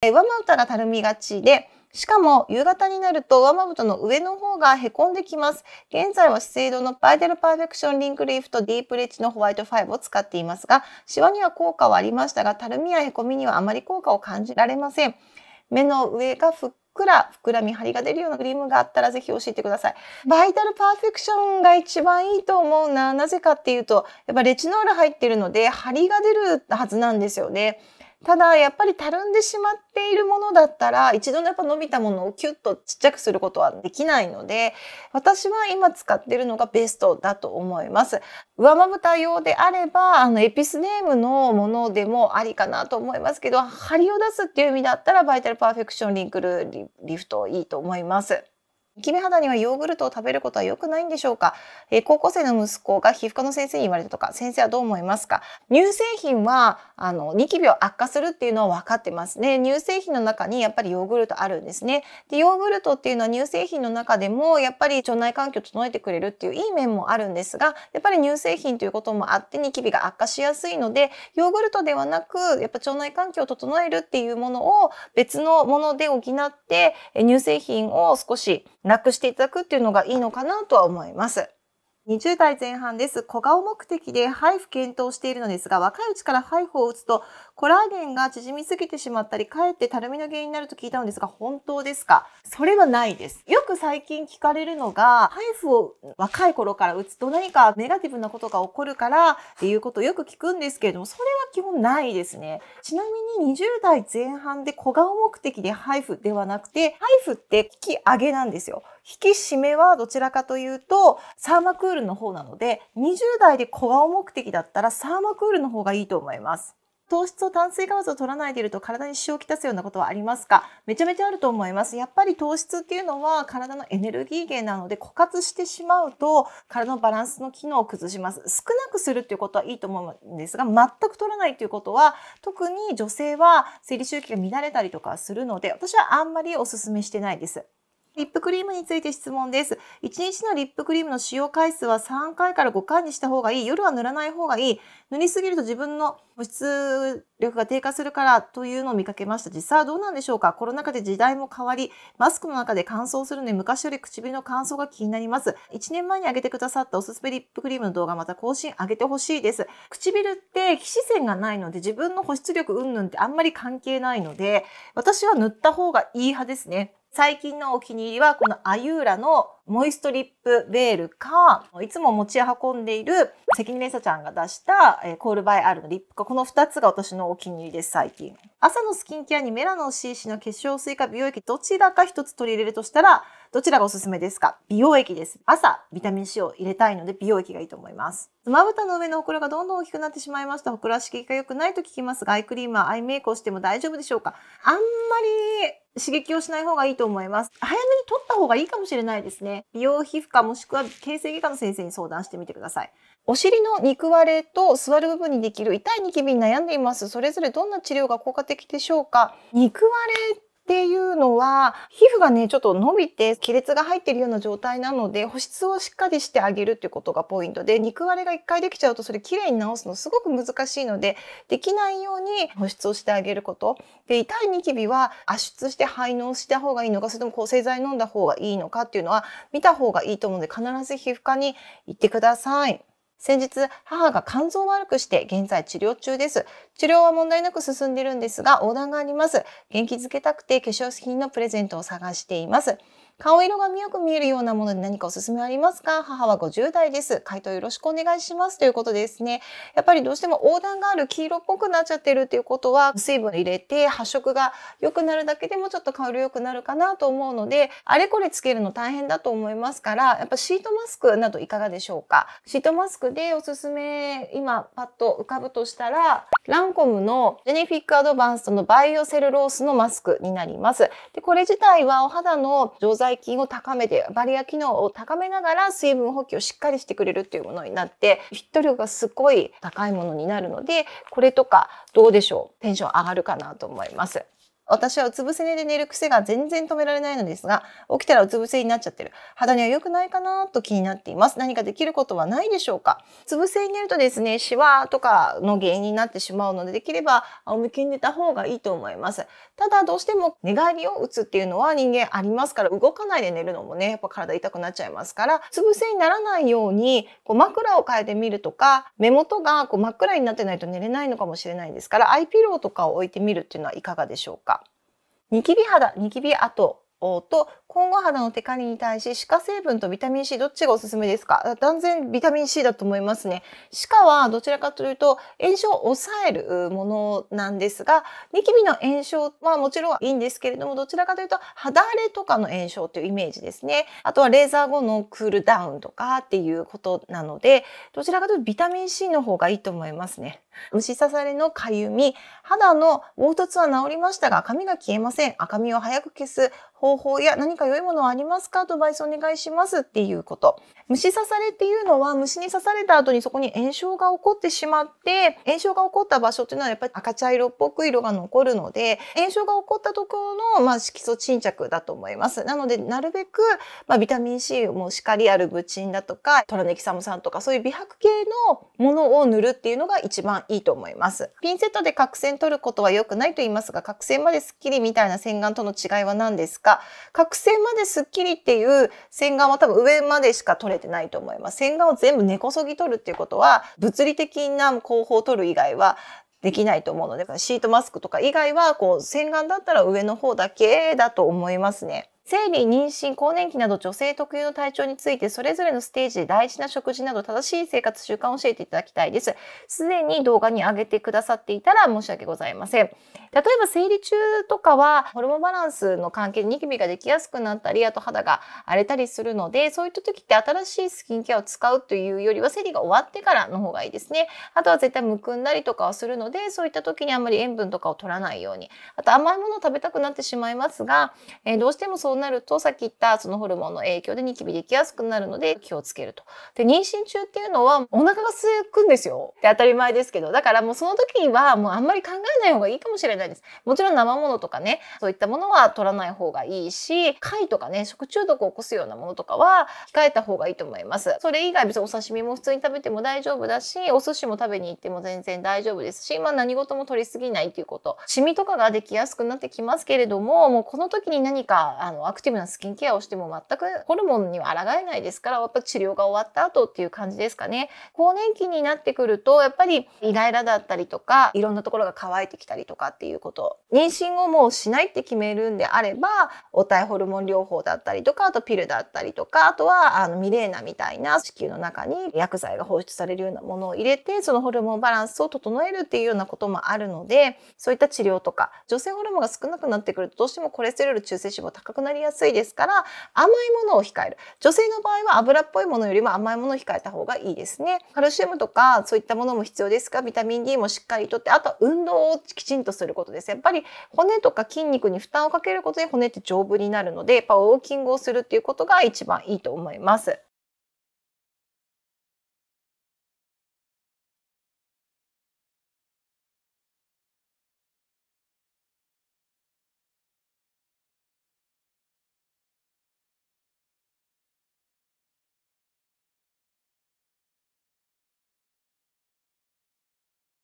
上まぶたがたるみがちで、しかも夕方になると上まぶたの上の方がへこんできます。現在は資生堂のバイデルパーフェクションリンクリーフとディープレッチのホワイトファイブを使っていますが、シワには効果はありましたが、たるみやへこみにはあまり効果を感じられません。目の上がふっくら、膨らみ、張りが出るようなクリームがあったらぜひ教えてください。バイタルパーフェクションが一番いいと思うな。なぜかっていうと、やっぱレチノール入ってるので、張りが出るはずなんですよね。ただやっぱりたるんでしまっているものだったら一度のやっぱ伸びたものをキュッとちっちゃくすることはできないので私は今使ってるのがベストだと思います。上まぶた用であればあのエピスネームのものでもありかなと思いますけど張りを出すっていう意味だったらバイタルパーフェクションリンクルリフトいいと思います。ニキビ肌にはヨーグルトを食べることは良くないんでしょうか、えー、高校生の息子が皮膚科の先生に言われたとか、先生はどう思いますか乳製品は、あの、ニキビを悪化するっていうのは分かってますね。乳製品の中にやっぱりヨーグルトあるんですね。で、ヨーグルトっていうのは乳製品の中でも、やっぱり腸内環境を整えてくれるっていういい面もあるんですが、やっぱり乳製品ということもあってニキビが悪化しやすいので、ヨーグルトではなく、やっぱ腸内環境を整えるっていうものを別のもので補って、乳製品を少しなくしていただくっていうのがいいのかなとは思います。20代前半です。小顔目的で配布検討しているのですが、若いうちから配布を打つと、コラーゲンが縮みすぎてしまったり、かえってたるみの原因になると聞いたのですが、本当ですかそれはないです。よく最近聞かれるのが、配布を若い頃から打つと何かネガティブなことが起こるからっていうことをよく聞くんですけれども、それは基本ないですね。ちなみに20代前半で小顔目的で配布ではなくて、配布って利き上げなんですよ。引き締めはどちらかというと、サーマクールの方なので、20代で小顔目的だったらサーマクールの方がいいと思います。糖質を炭水化物を取らないでいると体に支障をきたすようなことはありますかめちゃめちゃあると思います。やっぱり糖質っていうのは体のエネルギー源なので枯渇してしまうと体のバランスの機能を崩します。少なくするっていうことはいいと思うんですが全く取らないっていうことは特に女性は生理周期が乱れたりとかするので私はあんまりお勧めしてないです。リップクリームについて質問です。1日のリップクリームの使用回数は3回から5回にした方がいい。夜は塗らない方がいい。塗りすぎると自分の保湿力が低下するからというのを見かけました。実際はどうなんでしょうかコロナ禍で時代も変わり、マスクの中で乾燥するので昔より唇の乾燥が気になります。1年前に上げてくださったおすすめリップクリームの動画また更新上げてほしいです。唇って皮脂腺がないので自分の保湿力云々ってあんまり関係ないので、私は塗った方がいい派ですね。最近のお気に入りはこのアユーラのモイストリップベールか、いつも持ち運んでいる関根レサちゃんが出したコールバイアールのリップか、この2つが私のお気に入りです、最近。朝のスキンケアにメラノン CC の化粧水か美容液どちらか1つ取り入れるとしたら、どちらがおすすめですか美容液です。朝、ビタミン C を入れたいので美容液がいいと思います。まぶたの上のほくろがどんどん大きくなってしまいました。ほくら敷きが良くないと聞きますが、アイクリームはアイメイクをしても大丈夫でしょうかあんまり刺激をしない方がいいと思います。早めに取った方がいいかもしれないですね。美容皮膚科もしくは形成外科の先生に相談してみてください。お尻の肉割れと座る部分にできる痛いニキビに悩んでいます。それぞれどんな治療が効果的でしょうか肉割れっていうのは、皮膚がね、ちょっと伸びて亀裂が入ってるような状態なので、保湿をしっかりしてあげるっていうことがポイントで、肉割れが1回できちゃうとそれきれいに治すのすごく難しいので、できないように保湿をしてあげること。で、痛いニキビは圧出して排納した方がいいのか、それとも抗生剤飲んだ方がいいのかっていうのは、見た方がいいと思うので、必ず皮膚科に行ってください。先日、母が肝臓を悪くして現在治療中です。治療は問題なく進んでいるんですが、横断があります。元気づけたくて化粧品のプレゼントを探しています。顔色が見よく見えるようなもので何かおすすめありますか母は50代です。回答よろしくお願いします。ということですね。やっぱりどうしても横断がある黄色っぽくなっちゃってるっていうことは、水分入れて発色が良くなるだけでもちょっと顔色良くなるかなと思うので、あれこれつけるの大変だと思いますから、やっぱシートマスクなどいかがでしょうかシートマスクでおすすめ、今パッと浮かぶとしたら、ランコムのジェネフィックアドバンストのバイオセルロースのマスクになります。で、これ自体はお肌の錠剤外筋を高めてバリア機能を高めながら水分補給をしっかりしてくれるっていうものになってフィット力がすごい高いものになるのでこれとかどうでしょうテンション上がるかなと思います。私はうつ伏せ寝で寝る癖が全然止められないのですが、起きたらうつ伏せになっちゃってる。肌には良くないかなと気になっています。何かできることはないでしょうかうつ伏せに寝るとですね、シワとかの原因になってしまうので、できれば仰向けに寝た方がいいと思います。ただ、どうしても寝返りを打つっていうのは人間ありますから、動かないで寝るのもね、やっぱ体痛くなっちゃいますから、うつ伏せにならないように、こう枕を変えてみるとか、目元がこう真っ暗になってないと寝れないのかもしれないですから、アイピローとかを置いてみるっていうのはいかがでしょうかニキビ肌、ニキビ跡と混合肌のテカリに対し歯科成分とビタミン C どっちがおすすめですか断然ビタミン C だと思いますね歯科はどちらかというと炎症を抑えるものなんですがニキビの炎症はもちろんいいんですけれどもどちらかというと肌荒れとかの炎症というイメージですねあとはレーザー後のクールダウンとかっていうことなのでどちらかというとビタミン C の方がいいと思いますね虫刺されのかゆみ肌の凹凸は治りましたが髪が消えません赤みを早く消す方法や何か良いものはありますかアドバイスお願いしますっていうこと。虫刺されっていうのは虫に刺された後にそこに炎症が起こってしまって炎症が起こった場所っていうのはやっぱり赤茶色っぽく色が残るので炎症が起こったところの、まあ、色素沈着だと思います。なのでなるべく、まあ、ビタミン C もしかりあるブチンだとかトラネキサム酸とかそういう美白系のものを塗るっていうのが一番いいと思います。ピンセットで角栓取ることは良くないと言いますが角栓まですっきりみたいな洗顔との違いは何ですか角線まですっきりっていう洗顔は多分上までしか取れてないと思います。洗顔を全部根こそぎ取るっていうことは、物理的な後方を取る以外は、できないと思うので、シートマスクとか以外は、こう、洗顔だったら上の方だけだと思いますね。生理、妊娠、更年期など女性特有の体調について、それぞれのステージで大事な食事など正しい生活習慣を教えていただきたいです。すでに動画に上げてくださっていたら申し訳ございません。例えば生理中とかは、ホルモンバランスの関係でニキビができやすくなったり、あと肌が荒れたりするので、そういった時って新しいスキンケアを使うというよりは、生理が終わってからの方がいいですね。あとは絶対むくんだりとかはするので、そういった時にあんまり塩分とかを取らないように。あと甘いものを食べたくなってしまいますが、えー、どうしてもそうなるとさっき言ったそのホルモンの影響でニキビできやすくなるので気をつけると。で妊娠中っていうのはお腹が空くんですよって当たり前ですけどだからもうその時にはもうあんまり考えない方がいいかもしれないです。もちろん生ものとかねそういったものは取らない方がいいし貝とかね食中毒を起こすようなものとかは控えた方がいいと思います。それ以外別にお刺身も普通に食べても大丈夫だしお寿司も食べに行っても全然大丈夫ですし、まあ、何事も取りすぎないっていうことシミとかができやすくなってきますけれどももうこの時に何かあのアクティブなスキンケアをしても全くホルモンには抗えないですから、やっぱ治療が終わった後っていう感じですかね。更年期になってくると、やっぱりイライラだったりとか、いろんなところが乾いてきたりとかっていうこと。妊娠をもうしないって決めるんであれば、お体ホルモン療法だったりとか、あとピルだったりとか、あとはあのミレーナみたいな子宮の中に薬剤が放出されるようなものを入れて、そのホルモンバランスを整えるっていうようなこともあるので、そういった治療とか、女性ホルモンが少なくなってくると、どうしてもコレステロール中性脂肪高くなりりやすいですから甘いものを控える女性の場合は油っぽいものよりも甘いものを控えた方がいいですねカルシウムとかそういったものも必要ですがビタミン D もしっかりとってあとは運動をきちんとすることですやっぱり骨とか筋肉に負担をかけることで骨って丈夫になるのでやっぱウォーキングをするっていうことが一番いいと思います